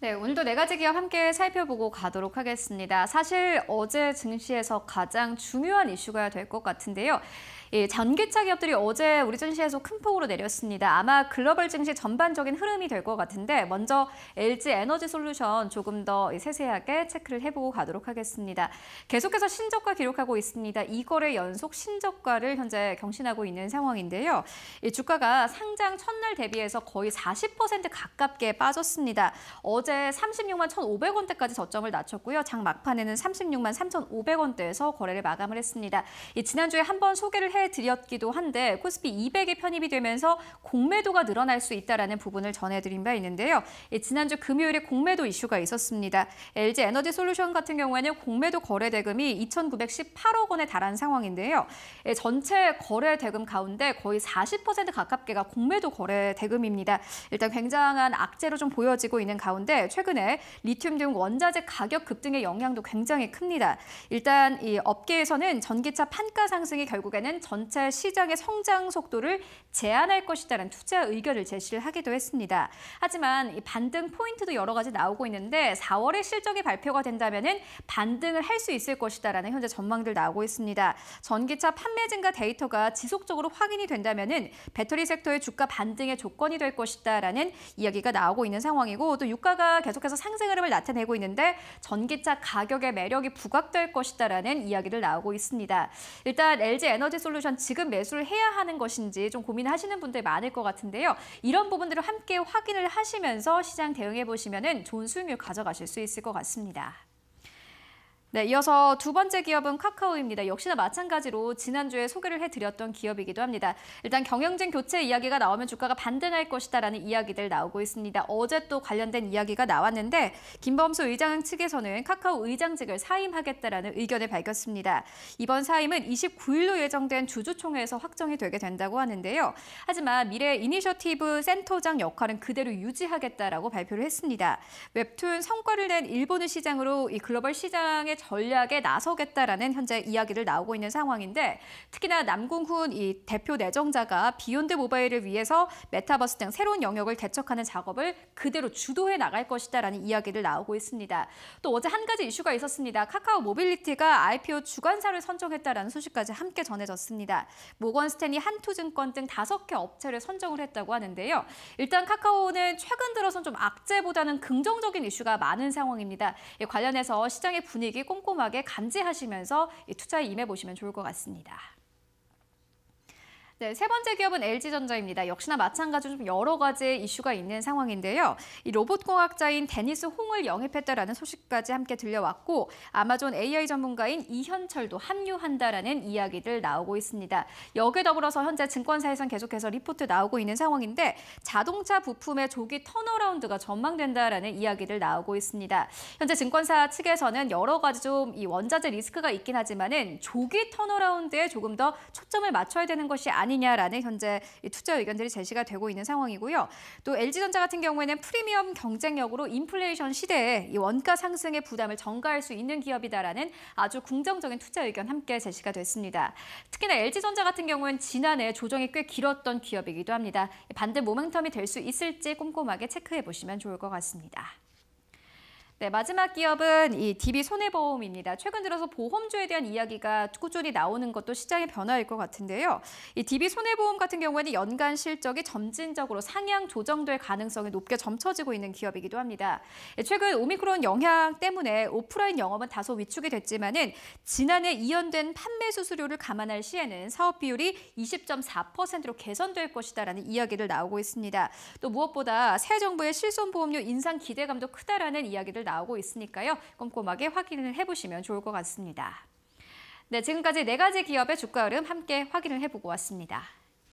네, 오늘도 네 가지 기업 함께 살펴보고 가도록 하겠습니다. 사실 어제 증시에서 가장 중요한 이슈가 될 것 같은데요. 예, 전기차 기업들이 어제 우리 증시에서 큰 폭으로 내렸습니다. 아마 글로벌 증시 전반적인 흐름이 될 것 같은데 먼저 LG 에너지 솔루션 조금 더 세세하게 체크를 해보고 가도록 하겠습니다. 계속해서 신저가 기록하고 있습니다. 이거래 연속 신저가를 현재 경신하고 있는 상황인데요. 이 주가가 상장 첫날 대비해서 거의 40% 가깝게 빠졌습니다. 어제 36만 1,500원대까지 저점을 낮췄고요. 장 막판에는 36만 3,500원대에서 거래를 마감을 했습니다. 이 지난주에 한 번 소개를 해드렸기도 한데 코스피 200에 편입이 되면서 공매도가 늘어날 수 있다는 부분을 전해드린 바 있는데요. 예, 지난주 금요일에 공매도 이슈가 있었습니다. LG 에너지 솔루션 같은 경우에는 공매도 거래 대금이 2,918억 원에 달한 상황인데요. 예, 전체 거래 대금 가운데 거의 40% 가깝게가 공매도 거래 대금입니다. 일단 굉장한 악재로 좀 보여지고 있는 가운데 최근에 리튬 등 원자재 가격 급등의 영향도 굉장히 큽니다. 일단 이 업계에서는 전기차 판가 상승이 결국에는 전체 시장의 성장 속도를 제한할 것이라는 투자 의견을 제시 하기도 했습니다. 하지만 이 반등 포인트도 여러 가지 나오고 있는데 4월에 실적이 발표가 된다면 반등을 할 수 있을 것이다라는 현재 전망들 나오고 있습니다. 전기차 판매 증가 데이터가 지속적으로 확인이 된다면 배터리 섹터의 주가 반등의 조건이 될 것이다라는 이야기가 나오고 있는 상황이고 또 유가가 계속해서 상승 흐름을 나타내고 있는데 전기차 가격의 매력이 부각될 것이다라는 이야기를 나오고 있습니다. 일단 LG 에너지 솔루션 솔루션 지금 매수를 해야 하는 것인지 좀 고민하시는 분들 많을 것 같은데요. 이런 부분들을 함께 확인을 하시면서 시장 대응해 보시면 좋은 수익률 가져가실 수 있을 것 같습니다. 네, 이어서 두 번째 기업은 카카오입니다. 역시나 마찬가지로 지난주에 소개를 해드렸던 기업이기도 합니다. 일단 경영진 교체 이야기가 나오면 주가가 반등할 것이다라는 이야기들 나오고 있습니다. 어제 또 관련된 이야기가 나왔는데 김범수 의장 측에서는 카카오 의장직을 사임하겠다라는 의견을 밝혔습니다. 이번 사임은 29일로 예정된 주주총회에서 확정이 되게 된다고 하는데요. 하지만 미래 이니셔티브 센터장 역할은 그대로 유지하겠다라고 발표를 했습니다. 웹툰 성과를 낸일본의 시장으로 이 글로벌 시장의 전략에 나서겠다라는 현재 이야기를 나오고 있는 상황인데 특히나 남궁훈 이 대표 내정자가 비욘드 모바일을 위해서 메타버스 등 새로운 영역을 개척하는 작업을 그대로 주도해 나갈 것이다라는 이야기를 나오고 있습니다. 또 어제 한 가지 이슈가 있었습니다. 카카오 모빌리티가 IPO 주관사를 선정했다라는 소식까지 함께 전해졌습니다. 모건스탠리 한투증권 등 다섯 개 업체를 선정을 했다고 하는데요. 일단 카카오는 최근 들어선 좀 악재보다는 긍정적인 이슈가 많은 상황입니다. 관련해서 시장의 분위기 꼼꼼하게 감지하시면서 투자에 임해 보시면 좋을 것 같습니다. 네, 세 번째 기업은 LG전자입니다. 역시나 마찬가지로 좀 여러 가지 이슈가 있는 상황인데요. 이 로봇공학자인 데니스 홍을 영입했다라는 소식까지 함께 들려왔고 아마존 AI 전문가인 이현철도 합류한다라는 이야기들 나오고 있습니다. 여기에 더불어서 현재 증권사에선 계속해서 리포트 나오고 있는 상황인데 자동차 부품의 조기 턴어라운드가 전망된다라는 이야기들 나오고 있습니다. 현재 증권사 측에서는 여러 가지 좀 이 원자재 리스크가 있긴 하지만은 조기 턴어라운드에 조금 더 초점을 맞춰야 되는 것이 아니 아니냐라는 현재 투자 의견들이 제시가 되고 있는 상황이고요. 또 LG전자 같은 경우에는 프리미엄 경쟁력으로 인플레이션 시대에 이 원가 상승의 부담을 전가할 수 있는 기업이다라는 아주 긍정적인 투자 의견 함께 제시가 됐습니다. 특히나 LG전자 같은 경우는 지난해 조정이 꽤 길었던 기업이기도 합니다. 반대 모멘텀이 될 수 있을지 꼼꼼하게 체크해 보시면 좋을 것 같습니다. 네, 마지막 기업은 이 DB 손해보험입니다. 최근 들어서 보험주에 대한 이야기가 꾸준히 나오는 것도 시장의 변화일 것 같은데요. 이 DB 손해보험 같은 경우에는 연간 실적이 점진적으로 상향 조정될 가능성이 높게 점쳐지고 있는 기업이기도 합니다. 예, 최근 오미크론 영향 때문에 오프라인 영업은 다소 위축이 됐지만은 지난해 이연된 판매 수수료를 감안할 시에는 사업 비율이 20.4%로 개선될 것이다라는 이야기를 나오고 있습니다. 또 무엇보다 새 정부의 실손보험료 인상 기대감도 크다라는 이야기를 나오고 있으니까요. 꼼꼼하게 확인을 해보시면 좋을 것 같습니다. 네, 지금까지 네 가지 기업의 주가 흐름 함께 확인을 해보고 왔습니다.